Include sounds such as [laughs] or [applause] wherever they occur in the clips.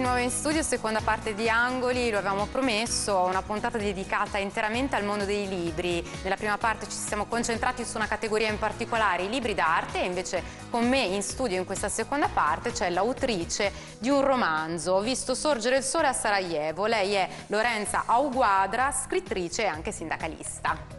di nuovo in studio, seconda parte di Angoli, lo avevamo promesso, una puntata dedicata interamente al mondo dei libri. Nella prima parte ci siamo concentrati su una categoria in particolare, i libri d'arte, e invece con me in studio in questa seconda parte c'è l'autrice di un romanzo, Visto sorgere il sole a Sarajevo. Lei è Lorenza Auguadra, scrittrice e anche sindacalista.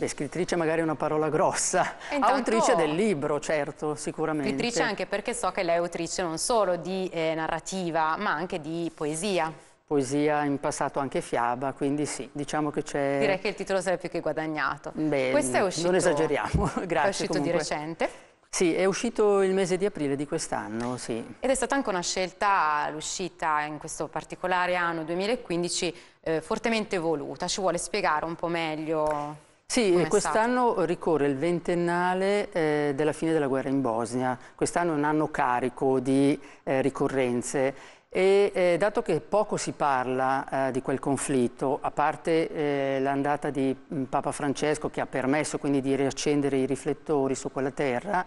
Beh, scrittrice magari è una parola grossa, intanto, autrice del libro, certo, sicuramente. Scrittrice anche perché so che lei è autrice non solo di eh, narrativa, ma anche di poesia. Poesia, in passato anche fiaba, quindi sì, diciamo che c'è... Direi che il titolo sarebbe più che guadagnato. Beh, Questo è uscito... Non esageriamo, [laughs] grazie. È uscito comunque. di recente. Sì, è uscito il mese di aprile di quest'anno, sì. Ed è stata anche una scelta, l'uscita in questo particolare anno 2015, eh, fortemente voluta. Ci vuole spiegare un po' meglio? Sì, quest'anno ricorre il ventennale eh, della fine della guerra in Bosnia, quest'anno è un anno carico di eh, ricorrenze e eh, dato che poco si parla eh, di quel conflitto, a parte eh, l'andata di mm, Papa Francesco che ha permesso quindi di riaccendere i riflettori su quella terra,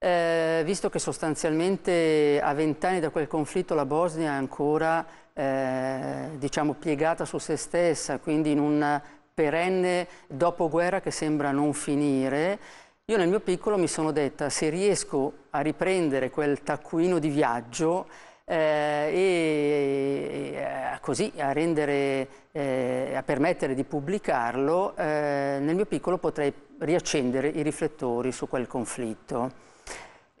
eh, visto che sostanzialmente a vent'anni da quel conflitto la Bosnia è ancora eh, diciamo, piegata su se stessa, quindi in un perenne dopoguerra che sembra non finire, io nel mio piccolo mi sono detta se riesco a riprendere quel taccuino di viaggio eh, e, e eh, così a, rendere, eh, a permettere di pubblicarlo, eh, nel mio piccolo potrei riaccendere i riflettori su quel conflitto.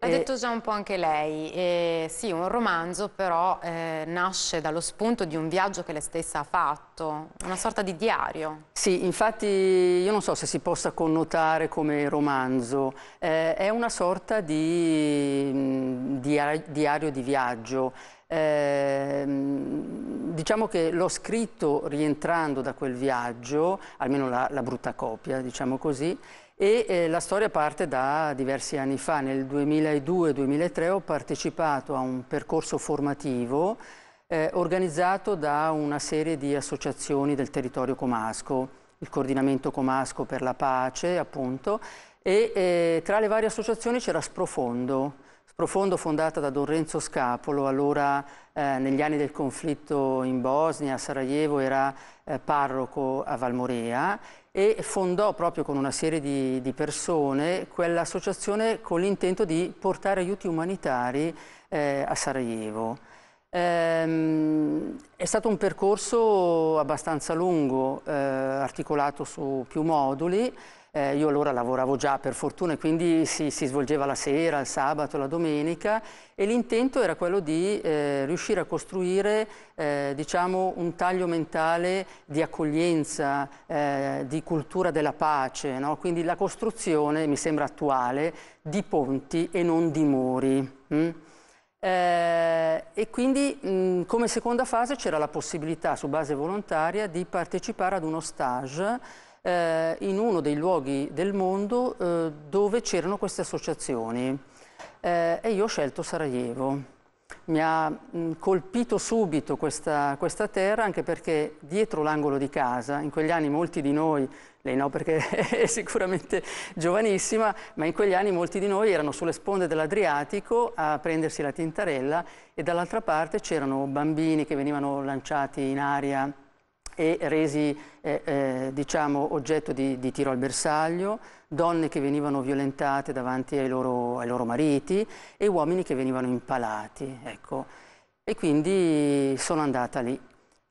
L'ha detto già un po' anche lei, eh, sì un romanzo però eh, nasce dallo spunto di un viaggio che lei stessa ha fatto, una sorta di diario. Sì, infatti io non so se si possa connotare come romanzo, eh, è una sorta di mm, diario, diario di viaggio. Eh, mm, diciamo che l'ho scritto rientrando da quel viaggio, almeno la, la brutta copia, diciamo così, e eh, la storia parte da diversi anni fa, nel 2002-2003 ho partecipato a un percorso formativo eh, organizzato da una serie di associazioni del territorio comasco, il coordinamento comasco per la pace appunto, e eh, tra le varie associazioni c'era Sprofondo, Profondo fondata da Don Renzo Scapolo, allora eh, negli anni del conflitto in Bosnia, a Sarajevo era eh, parroco a Valmorea e fondò proprio con una serie di, di persone quell'associazione con l'intento di portare aiuti umanitari eh, a Sarajevo. Ehm, è stato un percorso abbastanza lungo, eh, articolato su più moduli. Eh, io allora lavoravo già per fortuna e quindi si, si, svolgeva la sera, il sabato, la domenica e l'intento era quello di eh, riuscire a costruire eh, diciamo, un taglio mentale di accoglienza, eh, di cultura della pace, no? quindi la costruzione, mi sembra attuale, di ponti e non di muri. Hm? Eh, e quindi mh, come seconda fase c'era la possibilità su base volontaria di partecipare ad uno stage eh, in uno dei luoghi del mondo eh, dove c'erano queste associazioni eh, e io ho scelto Sarajevo. Mi ha mh, colpito subito questa, questa terra anche perché dietro l'angolo di casa, in quegli anni molti di noi lei no perché [laughs] è sicuramente giovanissima, ma in quegli anni molti di noi erano sulle sponde dell'Adriatico a prendersi la tintarella e dall'altra parte c'erano bambini che venivano lanciati in aria e resi eh, eh, diciamo, oggetto di, di, tiro al bersaglio, donne che venivano violentate davanti ai loro, ai loro mariti e uomini che venivano impalati. Ecco. E quindi sono andata lì.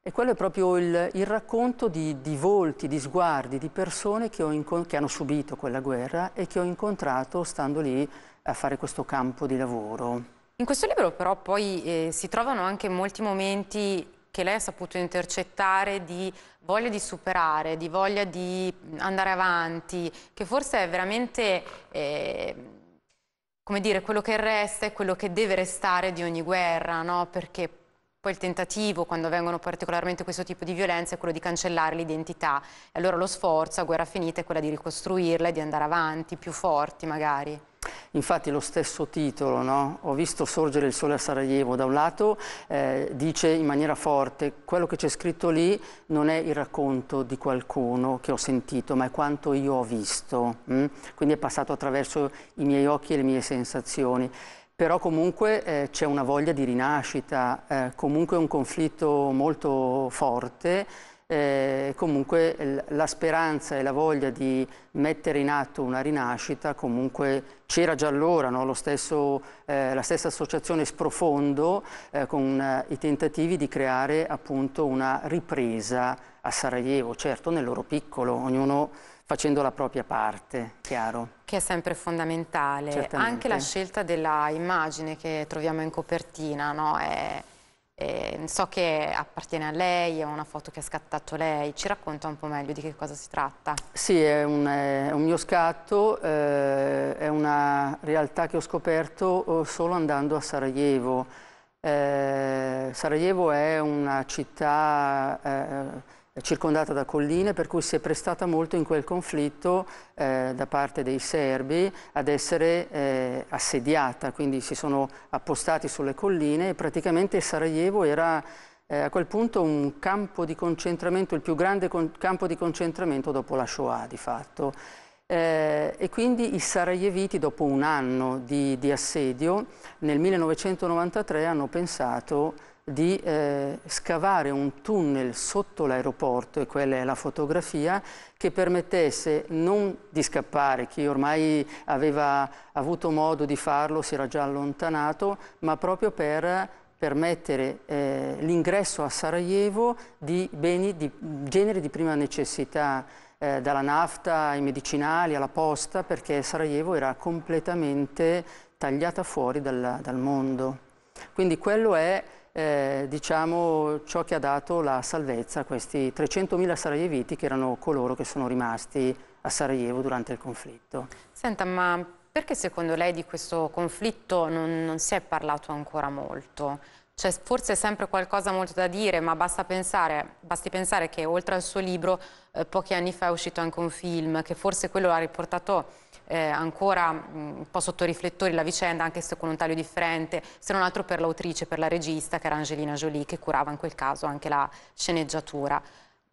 E quello è proprio il, il racconto di, di, volti, di sguardi, di persone che, che, hanno subito quella guerra e che ho incontrato stando lì a fare questo campo di lavoro. In questo libro però poi eh, si trovano anche molti momenti che lei ha saputo intercettare di voglia di superare, di voglia di andare avanti, che forse è veramente... Eh, come dire, quello che resta e quello che deve restare di ogni guerra, no? Perché poi il tentativo, quando vengono particolarmente questo tipo di violenze, è quello di cancellare l'identità. E allora lo sforzo a guerra finita è quello di ricostruirla e di andare avanti, più forti magari. Infatti lo stesso titolo, no? Ho visto sorgere il sole a Sarajevo, da un lato eh, dice in maniera forte quello che c'è scritto lì non è il racconto di qualcuno che ho sentito, ma è quanto io ho visto. Mh? Mm? Quindi è passato attraverso i miei occhi e le mie sensazioni però comunque eh, c'è una voglia di rinascita, eh, comunque un conflitto molto forte, eh, comunque la speranza e la voglia di mettere in atto una rinascita comunque c'era già allora, no? stesso, eh, la stessa associazione Sprofondo eh, con eh, i tentativi di creare appunto una ripresa a Sarajevo, certo nel loro piccolo, ognuno facendo la propria parte, chiaro. Che è sempre fondamentale. Certamente. Anche la scelta della immagine che troviamo in copertina, no? È, è, so che appartiene a lei, è una foto che ha scattato lei. Ci racconta un po' meglio di che cosa si tratta? Sì, è un, è un mio scatto, eh, è una realtà che ho scoperto eh, solo andando a Sarajevo. Eh, Sarajevo è una città... Eh, circondata da colline, per cui si è prestata molto in quel conflitto eh, da parte dei serbi ad essere eh, assediata, quindi si sono appostati sulle colline e praticamente Sarajevo era eh, a quel punto un campo di concentramento, il più grande campo di concentramento dopo la Shoah di fatto. Eh, e quindi i sarajeviti dopo un anno di, di assedio nel 1993 hanno pensato di eh, scavare un tunnel sotto l'aeroporto, e quella è la fotografia, che permettesse non di scappare, chi ormai aveva avuto modo di farlo si era già allontanato, ma proprio per permettere eh, l'ingresso a Sarajevo di beni di genere di prima necessità, eh, dalla nafta ai medicinali alla posta, perché Sarajevo era completamente tagliata fuori dal, dal mondo. Quindi quello è eh, diciamo, ciò che ha dato la salvezza a questi 300.000 sarajeviti che erano coloro che sono rimasti a Sarajevo durante il conflitto. Senta, ma perché secondo lei di questo conflitto non, non si è parlato ancora molto? C'è forse sempre qualcosa molto da dire, ma basta pensare, basti pensare che oltre al suo libro eh, pochi anni fa è uscito anche un film che forse quello ha riportato eh, ancora un mm, po' sotto riflettori la vicenda, anche se con un taglio differente, se non altro per l'autrice, per la regista, che era Angelina Jolie, che curava in quel caso anche la sceneggiatura.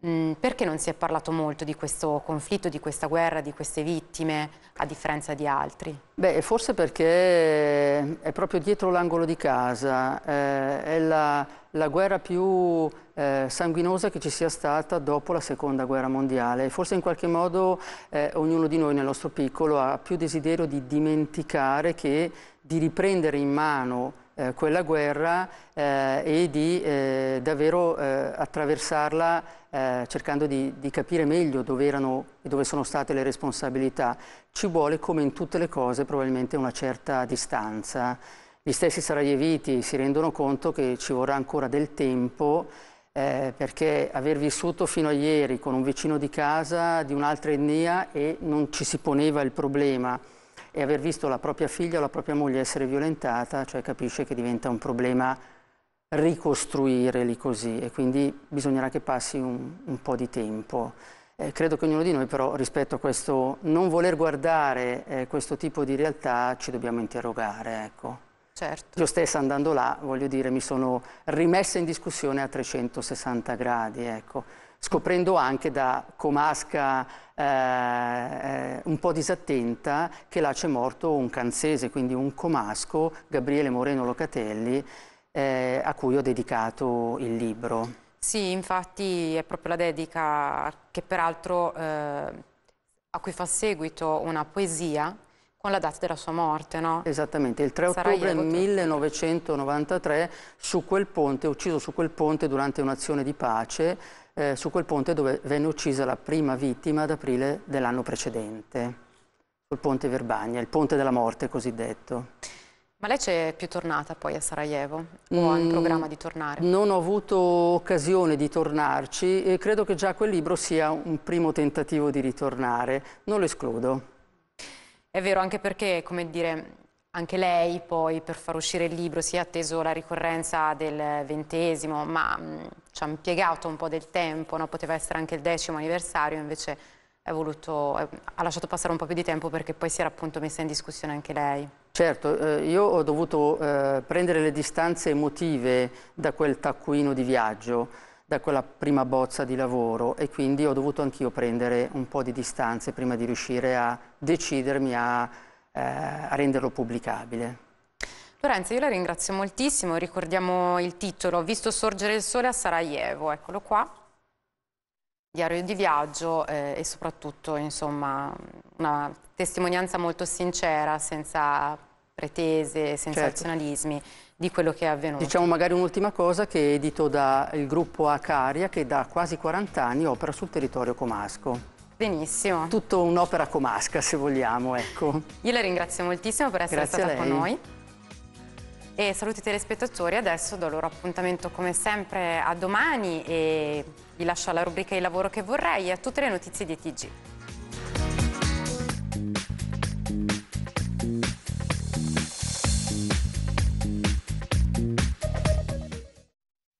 Mm, perché non si è parlato molto di questo conflitto, di questa guerra, di queste vittime, a differenza di altri? Beh, forse perché è proprio dietro l'angolo di casa, eh, è la, la, guerra più eh, sanguinosa che ci sia stata dopo la seconda guerra mondiale. Forse in qualche modo eh, ognuno di noi nel nostro piccolo ha più desiderio di dimenticare che di riprendere in mano eh, quella guerra eh, e di eh, davvero eh, attraversarla cercando di, di, capire meglio dove erano e dove sono state le responsabilità. Ci vuole, come in tutte le cose, probabilmente una certa distanza. Gli stessi sarajeviti si rendono conto che ci vorrà ancora del tempo eh, perché aver vissuto fino a ieri con un vicino di casa di un'altra etnia e non ci si poneva il problema e aver visto la propria figlia o la propria moglie essere violentata, cioè capisce che diventa un problema ricostruire lì così e quindi bisognerà che passi un, un po' di tempo. Eh, credo che ognuno di noi però rispetto a questo non voler guardare eh, questo tipo di realtà ci dobbiamo interrogare. Ecco. Certo. Io stessa andando là, voglio dire, mi sono rimessa in discussione a 360 gradi. Ecco scoprendo anche da comasca eh, eh, un po' disattenta che là c'è morto un canzese, quindi un comasco, Gabriele Moreno Locatelli, eh, a cui ho dedicato il libro. Sì, infatti è proprio la dedica che peraltro eh, a cui fa seguito una poesia con la data della sua morte, no? Esattamente, il 3 ottobre 1993 su quel ponte, ucciso su quel ponte durante un'azione di pace, eh, su quel ponte dove venne uccisa la prima vittima ad aprile dell'anno precedente, sul ponte Verbagna, il ponte della morte cosiddetto. Ma lei c'è più tornata poi a Sarajevo o mm, ha in programma di tornare? Non ho avuto occasione di tornarci e credo che già quel libro sia un primo tentativo di ritornare, non lo escludo. È vero anche perché, come dire, anche lei poi per far uscire il libro si è atteso la ricorrenza del ventesimo, ma mh, mm, ci ha impiegato un po' del tempo, no? poteva essere anche il decimo anniversario, invece voluto, eh, ha lasciato passare un po' più di tempo perché poi si era appunto messa in discussione anche lei. Certo, eh, io ho dovuto eh, prendere le distanze emotive da quel taccuino di viaggio, da quella prima bozza di lavoro e quindi ho dovuto anch'io prendere un po' di distanze prima di riuscire a decidermi a, eh, a renderlo pubblicabile. Lorenzo, io la ringrazio moltissimo, ricordiamo il titolo, Visto sorgere il sole a Sarajevo, eccolo qua, diario di viaggio eh, e soprattutto insomma, una testimonianza molto sincera, senza pretese, senza certo di quello che è avvenuto. Diciamo magari un'ultima cosa che è edito dal gruppo Acaria che da quasi 40 anni opera sul territorio comasco. Benissimo. Tutto un'opera comasca se vogliamo, ecco. Io la ringrazio moltissimo per essere Grazie stata con noi. E saluti i telespettatori, adesso do loro appuntamento come sempre a domani e vi lascio alla rubrica Il lavoro che vorrei e a tutte le notizie di TG.